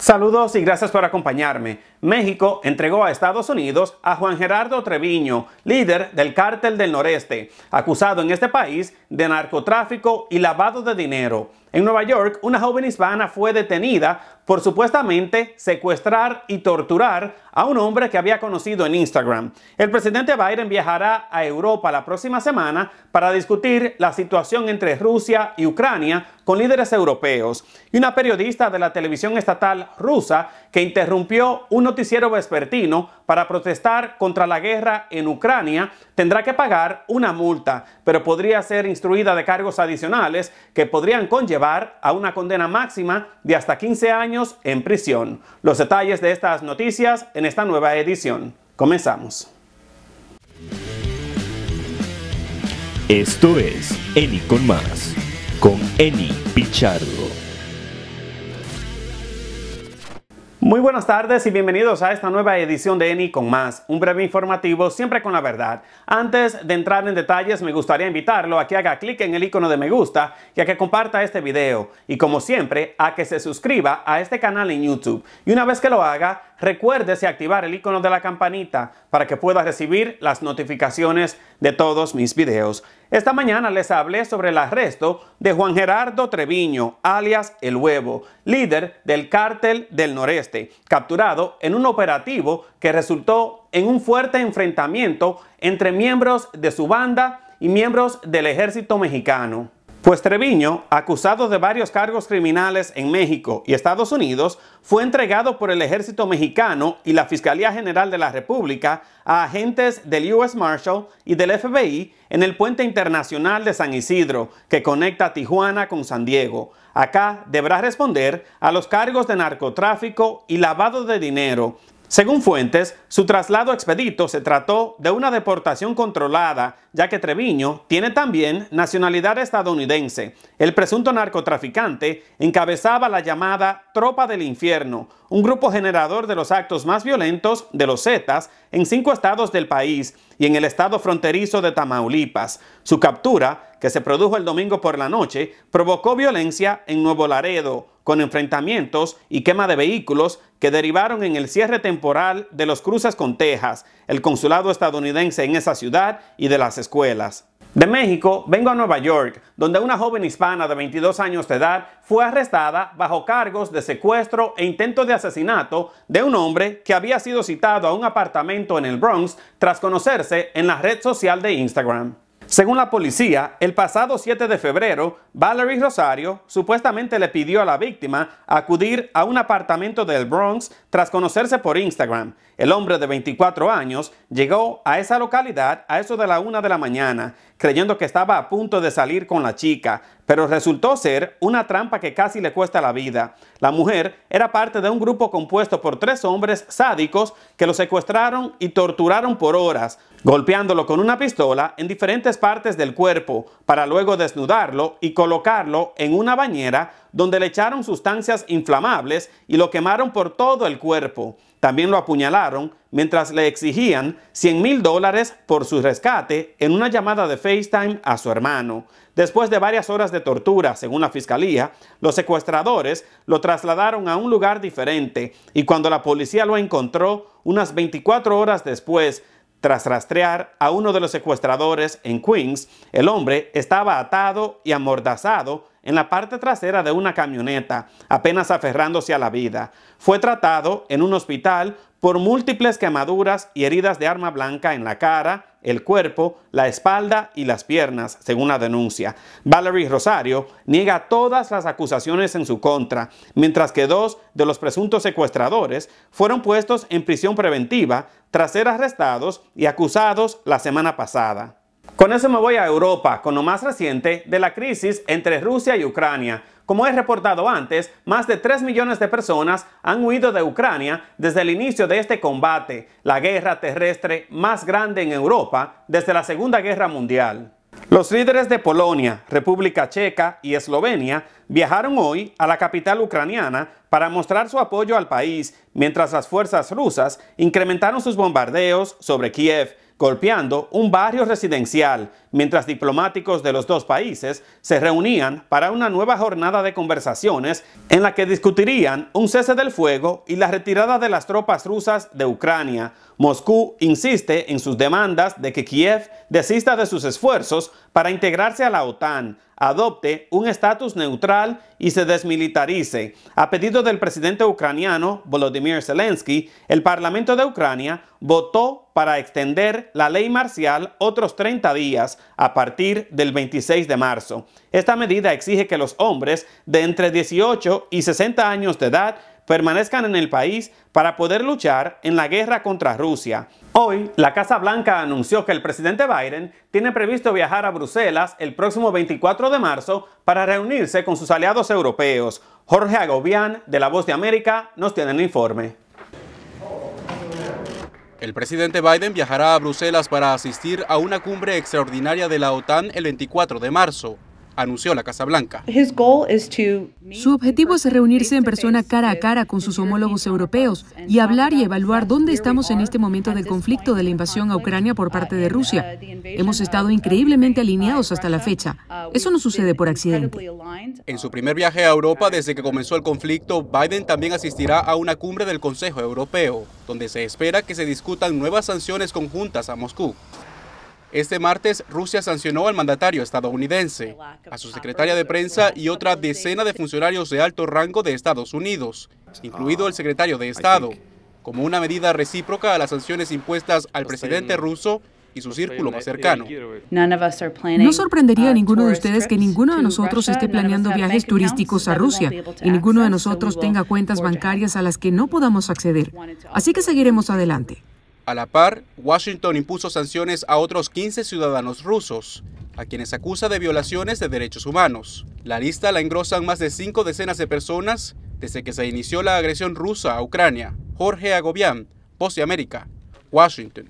Saludos y gracias por acompañarme. México entregó a Estados Unidos a Juan Gerardo Treviño, líder del cártel del noreste, acusado en este país de narcotráfico y lavado de dinero. En Nueva York, una joven hispana fue detenida por supuestamente secuestrar y torturar a un hombre que había conocido en Instagram. El presidente Biden viajará a Europa la próxima semana para discutir la situación entre Rusia y Ucrania con líderes europeos. Y una periodista de la televisión estatal rusa que interrumpió uno noticiero vespertino para protestar contra la guerra en Ucrania tendrá que pagar una multa, pero podría ser instruida de cargos adicionales que podrían conllevar a una condena máxima de hasta 15 años en prisión. Los detalles de estas noticias en esta nueva edición. Comenzamos. Esto es Eni con más, con Eni Pichardo. Muy buenas tardes y bienvenidos a esta nueva edición de ENI con más, un breve informativo siempre con la verdad. Antes de entrar en detalles me gustaría invitarlo a que haga clic en el icono de me gusta y a que comparta este video y como siempre a que se suscriba a este canal en YouTube y una vez que lo haga recuérdese activar el icono de la campanita para que pueda recibir las notificaciones de todos mis videos. Esta mañana les hablé sobre el arresto de Juan Gerardo Treviño, alias El Huevo, líder del cártel del noreste, capturado en un operativo que resultó en un fuerte enfrentamiento entre miembros de su banda y miembros del ejército mexicano. Pues Treviño, acusado de varios cargos criminales en México y Estados Unidos, fue entregado por el ejército mexicano y la Fiscalía General de la República a agentes del US Marshal y del FBI en el puente internacional de San Isidro, que conecta Tijuana con San Diego. Acá deberá responder a los cargos de narcotráfico y lavado de dinero, según fuentes, su traslado expedito se trató de una deportación controlada, ya que Treviño tiene también nacionalidad estadounidense. El presunto narcotraficante encabezaba la llamada Tropa del Infierno, un grupo generador de los actos más violentos de los Zetas en cinco estados del país y en el estado fronterizo de Tamaulipas. Su captura, que se produjo el domingo por la noche, provocó violencia en Nuevo Laredo, con enfrentamientos y quema de vehículos que derivaron en el cierre temporal de los cruces con Texas, el consulado estadounidense en esa ciudad y de las escuelas. De México vengo a Nueva York, donde una joven hispana de 22 años de edad fue arrestada bajo cargos de secuestro e intento de asesinato de un hombre que había sido citado a un apartamento en el Bronx tras conocerse en la red social de Instagram. Según la policía, el pasado 7 de febrero, Valerie Rosario supuestamente le pidió a la víctima acudir a un apartamento del Bronx tras conocerse por Instagram. El hombre de 24 años llegó a esa localidad a eso de la una de la mañana, creyendo que estaba a punto de salir con la chica, pero resultó ser una trampa que casi le cuesta la vida. La mujer era parte de un grupo compuesto por tres hombres sádicos que lo secuestraron y torturaron por horas, golpeándolo con una pistola en diferentes partes del cuerpo, para luego desnudarlo y colocarlo en una bañera donde le echaron sustancias inflamables y lo quemaron por todo el cuerpo. También lo apuñalaron mientras le exigían 100 mil dólares por su rescate en una llamada de FaceTime a su hermano. Después de varias horas de tortura, según la fiscalía, los secuestradores lo trasladaron a un lugar diferente y cuando la policía lo encontró, unas 24 horas después, tras rastrear a uno de los secuestradores en Queens, el hombre estaba atado y amordazado en la parte trasera de una camioneta, apenas aferrándose a la vida. Fue tratado en un hospital por múltiples quemaduras y heridas de arma blanca en la cara, el cuerpo, la espalda y las piernas, según la denuncia. Valerie Rosario niega todas las acusaciones en su contra, mientras que dos de los presuntos secuestradores fueron puestos en prisión preventiva tras ser arrestados y acusados la semana pasada. Con eso me voy a Europa, con lo más reciente de la crisis entre Rusia y Ucrania. Como he reportado antes, más de 3 millones de personas han huido de Ucrania desde el inicio de este combate, la guerra terrestre más grande en Europa desde la Segunda Guerra Mundial. Los líderes de Polonia, República Checa y Eslovenia viajaron hoy a la capital ucraniana para mostrar su apoyo al país, mientras las fuerzas rusas incrementaron sus bombardeos sobre Kiev golpeando un barrio residencial, mientras diplomáticos de los dos países se reunían para una nueva jornada de conversaciones en la que discutirían un cese del fuego y la retirada de las tropas rusas de Ucrania Moscú insiste en sus demandas de que Kiev desista de sus esfuerzos para integrarse a la OTAN, adopte un estatus neutral y se desmilitarice. A pedido del presidente ucraniano Volodymyr Zelensky, el Parlamento de Ucrania votó para extender la ley marcial otros 30 días a partir del 26 de marzo. Esta medida exige que los hombres de entre 18 y 60 años de edad permanezcan en el país para poder luchar en la guerra contra Rusia. Hoy, la Casa Blanca anunció que el presidente Biden tiene previsto viajar a Bruselas el próximo 24 de marzo para reunirse con sus aliados europeos. Jorge Agobian, de La Voz de América, nos tiene el informe. El presidente Biden viajará a Bruselas para asistir a una cumbre extraordinaria de la OTAN el 24 de marzo anunció la Casa Blanca. Su objetivo es reunirse en persona cara a cara con sus homólogos europeos y hablar y evaluar dónde estamos en este momento del conflicto de la invasión a Ucrania por parte de uh, Rusia. Hemos estado increíblemente alineados hasta la fecha. Uh, Eso no sucede por accidente. En su uh, primer viaje a Europa desde que comenzó el conflicto, Biden también asistirá a una cumbre del Consejo Europeo, donde se espera que se discutan nuevas sanciones conjuntas a Moscú. Este martes, Rusia sancionó al mandatario estadounidense, a su secretaria de prensa y otra decena de funcionarios de alto rango de Estados Unidos, incluido el secretario de ah, Estado, como una medida recíproca a las sanciones impuestas al pues presidente ruso y su pues círculo más cercano. No sorprendería a ninguno de ustedes que ninguno de nosotros esté planeando viajes turísticos a Rusia y ninguno de nosotros tenga cuentas bancarias a las que no podamos acceder. Así que seguiremos adelante. A la par, Washington impuso sanciones a otros 15 ciudadanos rusos, a quienes acusa de violaciones de derechos humanos. La lista la engrosan más de cinco decenas de personas desde que se inició la agresión rusa a Ucrania. Jorge Agobian, Voz de América, Washington.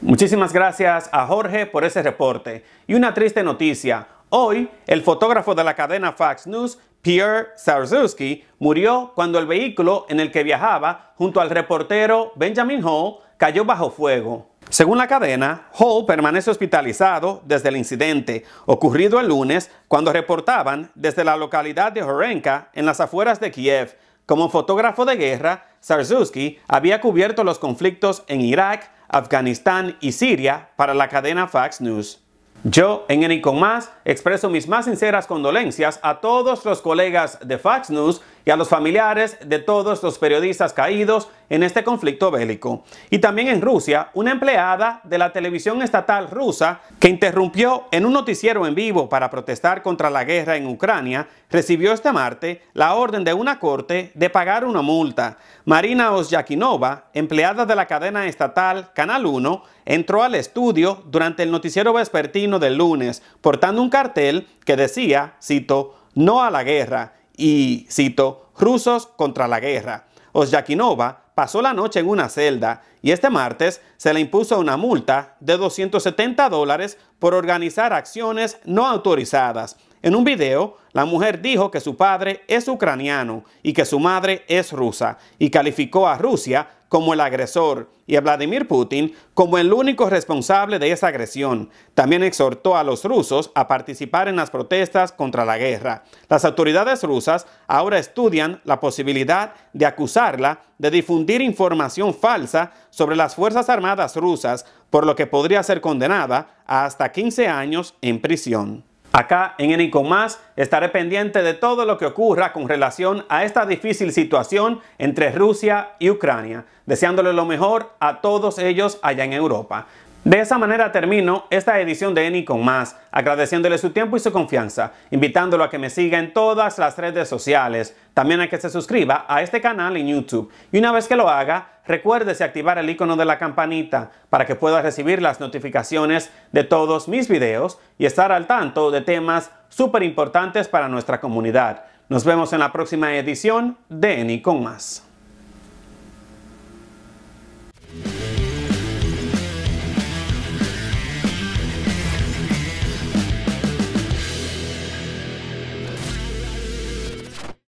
Muchísimas gracias a Jorge por ese reporte. Y una triste noticia. Hoy, el fotógrafo de la cadena Fox News Pierre Sarzuski murió cuando el vehículo en el que viajaba junto al reportero Benjamin Hall cayó bajo fuego. Según la cadena, Hall permanece hospitalizado desde el incidente ocurrido el lunes cuando reportaban desde la localidad de Horenka en las afueras de Kiev. Como fotógrafo de guerra, Sarzuski había cubierto los conflictos en Irak, Afganistán y Siria para la cadena Fox News. Yo, en con Más, expreso mis más sinceras condolencias a todos los colegas de Fox News y a los familiares de todos los periodistas caídos en este conflicto bélico. Y también en Rusia, una empleada de la televisión estatal rusa que interrumpió en un noticiero en vivo para protestar contra la guerra en Ucrania, recibió este martes la orden de una corte de pagar una multa. Marina Osyakinova, empleada de la cadena estatal Canal 1, entró al estudio durante el noticiero vespertino del lunes portando un cartel que decía, cito, no a la guerra y cito, rusos contra la guerra. Osyakinova pasó la noche en una celda y este martes se le impuso una multa de 270 dólares por organizar acciones no autorizadas. En un video, la mujer dijo que su padre es ucraniano y que su madre es rusa y calificó a Rusia como el agresor y a Vladimir Putin como el único responsable de esa agresión. También exhortó a los rusos a participar en las protestas contra la guerra. Las autoridades rusas ahora estudian la posibilidad de acusarla de difundir información falsa sobre las Fuerzas Armadas rusas, por lo que podría ser condenada a hasta 15 años en prisión. Acá en Enicom Más estaré pendiente de todo lo que ocurra con relación a esta difícil situación entre Rusia y Ucrania, deseándole lo mejor a todos ellos allá en Europa. De esa manera termino esta edición de Eni con más, agradeciéndole su tiempo y su confianza, invitándolo a que me siga en todas las redes sociales, también a que se suscriba a este canal en YouTube y una vez que lo haga, recuérdese activar el icono de la campanita para que pueda recibir las notificaciones de todos mis videos y estar al tanto de temas súper importantes para nuestra comunidad. Nos vemos en la próxima edición de Eni con más.